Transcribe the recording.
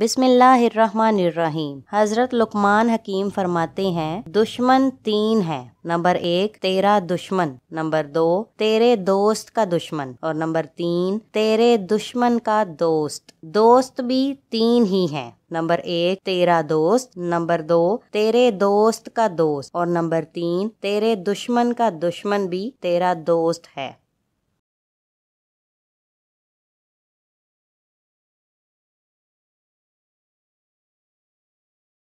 बिस्मिल्लाहिर्रहमानिर्रहीम हजरत लुकमान हकीम फरमाते हैं दुश्मन तीन है नंबर एक तेरा दुश्मन नंबर दो तेरे दोस्त का दुश्मन और नंबर तीन तेरे दुश्मन का दोस्त दोस्त भी तीन ही हैं नंबर एक तेरा दोस्त नंबर दो तेरे दोस्त का दोस्त और नंबर तीन तेरे दुश्मन का दुश्मन भी तेरा दोस्त है